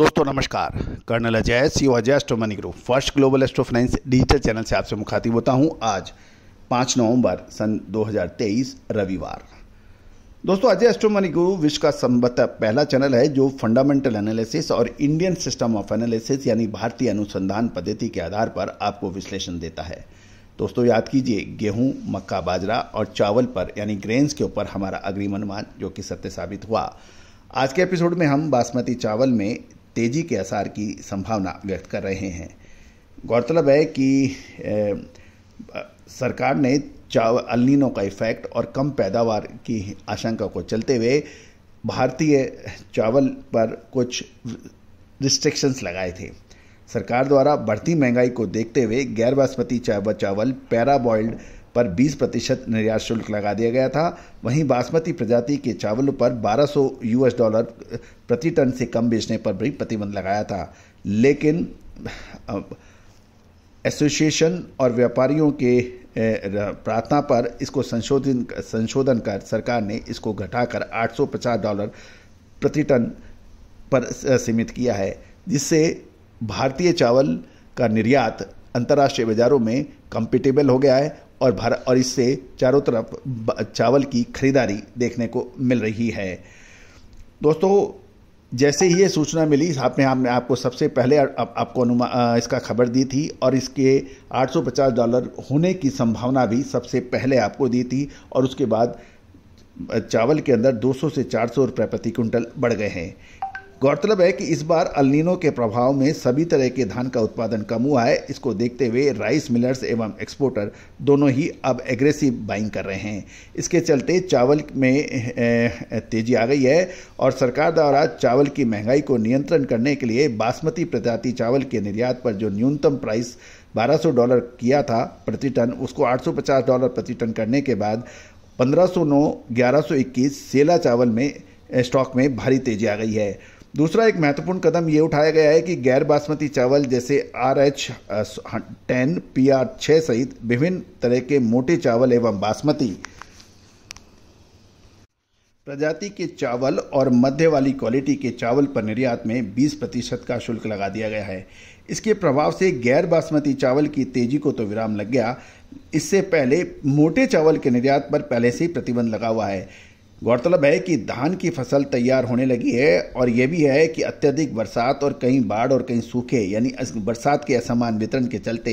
दोस्तों नमस्कार colonel Ajay C Ajay astro money group first global astro finance digital channel से आपसे मुखातिब होता हूं आज 5 नवंबर सन 2023 रविवार दोस्तों अजय एस्ट्रो मनी ग्रुप विश्व का संबत पहला चैनल है जो फंडामेंटल एनालिसिस और इंडियन सिस्टम ऑफ एनालिसिस यानी भारतीय अनुसंधान पद्धति के आधार पर आपको विश्लेषण देता है दोस्तों याद कीजिए गेहूं मक्का बाजरा और चावल पर यानी ग्रेन्स के ऊपर हमारा अग्रिम अनुमान जो कि सत्य साबित हुआ आज के एपिसोड में हम बासमती चावल में तेजी के आसार की संभावना व्यक्त कर रहे हैं गौरतलब है कि ए, सरकार ने चाव अलिनों का इफेक्ट और कम पैदावार की आशंका को चलते हुए भारतीय चावल पर कुछ रिस्ट्रिक्शंस लगाए थे सरकार द्वारा बढ़ती महंगाई को देखते हुए गैर बासमती चावल पैरा बॉइल्ड पर 20 प्रतिशत निर्यात शुल्क लगा दिया गया था वहीं बासमती प्रजाति के चावल पर 1200 यूएस डॉलर प्रति टन से कम बेचने पर भी प्रतिबंध लगाया था लेकिन एसोसिएशन और व्यापारियों के प्रार्थना पर इसको संशोधन संशोधन कर सरकार ने इसको घटाकर 850 डॉलर प्रति टन पर सीमित किया है जिससे भारतीय चावल का निर्यात अंतर्राष्ट्रीय बाज़ारों में कंपिटेबल हो गया है और भारत और इससे चारों तरफ चावल की खरीदारी देखने को मिल रही है दोस्तों जैसे ही ये सूचना मिली आपने हमने आपको सबसे पहले आपको अनुमा इसका खबर दी थी और इसके 850 डॉलर होने की संभावना भी सबसे पहले आपको दी थी और उसके बाद चावल के अंदर 200 से 400 रुपये प्रति क्विंटल बढ़ गए हैं गौरतलब है कि इस बार अल्निनो के प्रभाव में सभी तरह के धान का उत्पादन कम हुआ है इसको देखते हुए राइस मिलर्स एवं एक्सपोर्टर दोनों ही अब एग्रेसिव बाइंग कर रहे हैं इसके चलते चावल में तेजी आ गई है और सरकार द्वारा चावल की महंगाई को नियंत्रण करने के लिए बासमती प्रजाति चावल के निर्यात पर जो न्यूनतम प्राइस 1200 डॉलर किया था प्रति टन उसको 850 डॉलर प्रति टन करने के बाद 1509 1121 सेला चावल में स्टॉक में भारी तेजी आ गई है दूसरा एक महत्वपूर्ण कदम ये उठाया गया है कि गैर बासमती चावल जैसे R H ten P R छः सहित विभिन्न तरह के मोटे चावल एवं बासमती प्रजाति के चावल और मध्य वाली क्वालिटी के चावल पर निर्यात में 20 प्रतिशत का शुल्क लगा दिया गया है इसके प्रभाव से गैर बासमती चावल की तेजी को तो विराम लग गया इससे पहले मोटे चावल के निर्यात पर पहले से ही प्रतिबंध लगा हुआ है गौरतलब है कि धान की फसल तैयार होने लगी है और यह भी है कि अत्यधिक बरसात और कहीं बाढ़ और कहीं सूखे यानी बरसात के असमान वितरण के चलते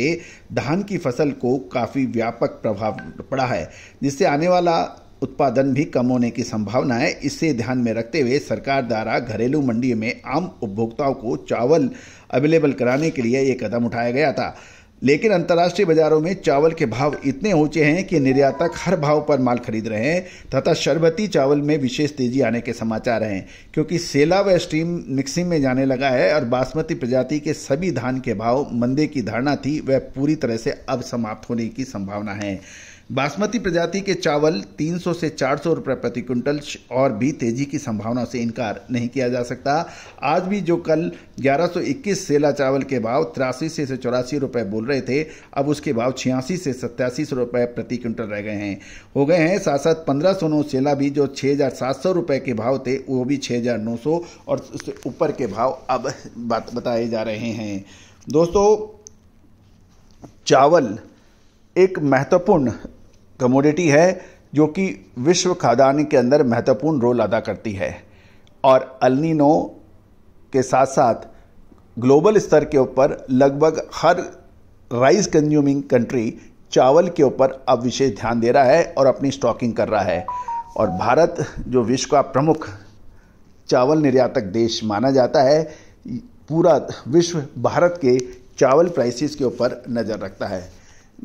धान की फसल को काफ़ी व्यापक प्रभाव पड़ा है जिससे आने वाला उत्पादन भी कम होने की संभावना है इससे ध्यान में रखते हुए सरकार द्वारा घरेलू मंडी में आम उपभोक्ताओं को चावल अवेलेबल कराने के लिए ये कदम उठाया गया था लेकिन अंतर्राष्ट्रीय बाजारों में चावल के भाव इतने ऊंचे हैं कि निर्यातक हर भाव पर माल खरीद रहे हैं तथा शरबती चावल में विशेष तेजी आने के समाचार हैं क्योंकि सेला व स्टीम मिक्सिंग में जाने लगा है और बासमती प्रजाति के सभी धान के भाव मंदे की धारणा थी वह पूरी तरह से अब समाप्त होने की संभावना है बासमती प्रजाति के चावल 300 से 400 रुपए प्रति क्विंटल और भी तेजी की संभावना से इनकार नहीं किया जा सकता आज भी जो कल 1121 सेला चावल के भाव तिरासी से चौरासी रुपए बोल रहे थे अब उसके भाव छियासी से सत्तासी रुपए प्रति क्विंटल रह गए हैं हो गए हैं साथ साथ पंद्रह सौ नौ सेला भी जो छः हज़ार सात सौ रुपये के भाव थे वो भी छः हज़ार नौ सौ और उससे ऊपर के भाव अब बताए जा रहे हैं दोस्तों चावल एक महत्वपूर्ण कमोडिटी है जो कि विश्व खाद्यान्न के अंदर महत्वपूर्ण रोल अदा करती है और अलनीनो के साथ साथ ग्लोबल स्तर के ऊपर लगभग हर राइस कंज्यूमिंग कंट्री चावल के ऊपर अब विशेष ध्यान दे रहा है और अपनी स्टॉकिंग कर रहा है और भारत जो विश्व का प्रमुख चावल निर्यातक देश माना जाता है पूरा विश्व भारत के चावल प्राइसेस के ऊपर नज़र रखता है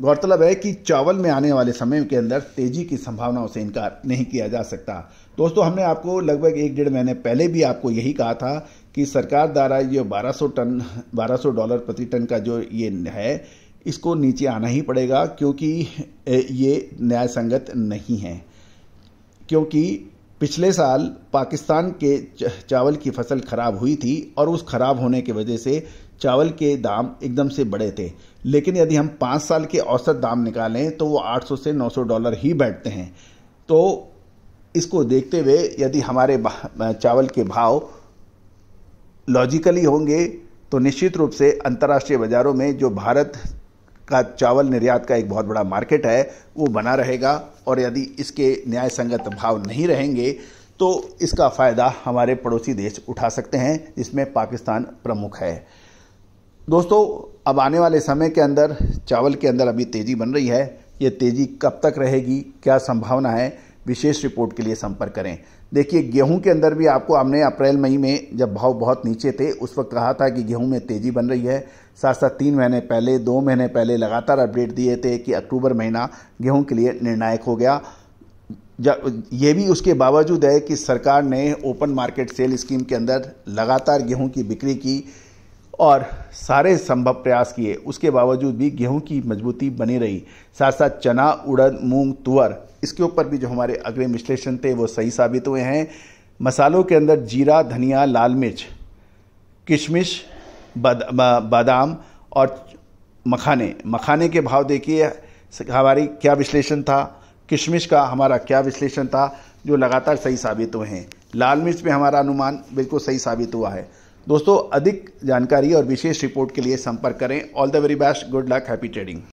गौरतलब है कि चावल में आने वाले समय के अंदर तेजी की संभावनाओं से इनकार नहीं किया जा सकता दोस्तों हमने आपको लगभग एक डेढ़ महीने पहले भी आपको यही कहा था कि सरकार द्वारा ये 1200 टन 1200 डॉलर प्रति टन का जो ये है इसको नीचे आना ही पड़ेगा क्योंकि ये न्याय संगत नहीं है क्योंकि पिछले साल पाकिस्तान के चावल की फसल खराब हुई थी और उस खराब होने की वजह से चावल के दाम एकदम से बढ़े थे लेकिन यदि हम पाँच साल के औसत दाम निकालें तो वो 800 से 900 डॉलर ही बैठते हैं तो इसको देखते हुए यदि हमारे चावल के भाव लॉजिकली होंगे तो निश्चित रूप से अंतर्राष्ट्रीय बाज़ारों में जो भारत का चावल निर्यात का एक बहुत बड़ा मार्केट है वो बना रहेगा और यदि इसके न्याय संगत भाव नहीं रहेंगे तो इसका फ़ायदा हमारे पड़ोसी देश उठा सकते हैं जिसमें पाकिस्तान प्रमुख है दोस्तों अब आने वाले समय के अंदर चावल के अंदर अभी तेज़ी बन रही है ये तेज़ी कब तक रहेगी क्या संभावना है विशेष रिपोर्ट के लिए संपर्क करें देखिए गेहूं के अंदर भी आपको हमने अप्रैल मई में जब भाव बहुत नीचे थे उस वक्त कहा था कि गेहूं में तेज़ी बन रही है साथ साथ तीन महीने पहले दो महीने पहले लगातार अपडेट दिए थे कि अक्टूबर महीना गेहूं के लिए निर्णायक हो गया ये भी उसके बावजूद है कि सरकार ने ओपन मार्केट सेल स्कीम के अंदर लगातार गेहूं की बिक्री की और सारे संभव प्रयास किए उसके बावजूद भी गेहूं की मजबूती बनी रही साथ साथ चना उड़द मूंग तुअर इसके ऊपर भी जो हमारे अगले विश्लेषण थे वो सही साबित हुए हैं मसालों के अंदर जीरा धनिया लाल मिर्च किशमिश बद, बादाम और मखाने मखाने के भाव देखिए हमारी क्या विश्लेषण था किशमिश का हमारा क्या विश्लेषण था जो लगातार सही साबित हुए हैं लाल मिर्च में हमारा अनुमान बिल्कुल सही साबित हुआ है दोस्तों अधिक जानकारी और विशेष रिपोर्ट के लिए संपर्क करें all the very best good luck happy trading